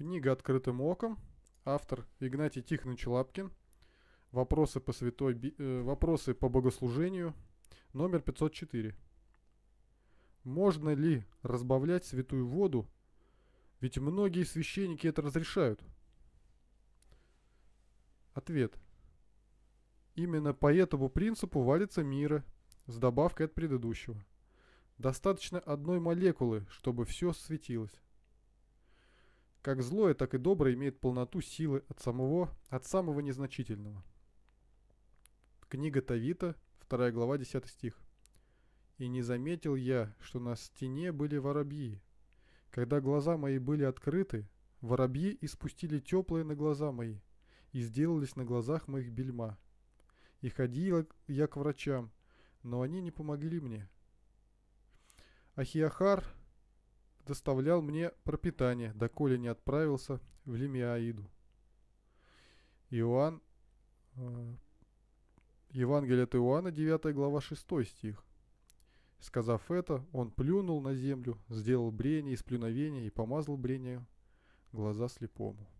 Книга «Открытым оком». Автор Игнатий Тихонович Лапкин. Вопросы по святой би... э, вопросы по богослужению. Номер 504. Можно ли разбавлять святую воду? Ведь многие священники это разрешают. Ответ. Именно по этому принципу валится мира с добавкой от предыдущего. Достаточно одной молекулы, чтобы все светилось. Как злое, так и доброе имеет полноту силы от самого, от самого незначительного. Книга Тавита, 2 глава, 10 стих. «И не заметил я, что на стене были воробьи. Когда глаза мои были открыты, воробьи испустили теплые на глаза мои, и сделались на глазах моих бельма. И ходил я к врачам, но они не помогли мне». Ахиахар доставлял мне пропитание, доколе не отправился в Лимиаиду. Иоанн, э, Евангелие от Иоанна, 9 глава, 6 стих. Сказав это, он плюнул на землю, сделал брение из плюновения и помазал брение глаза слепому.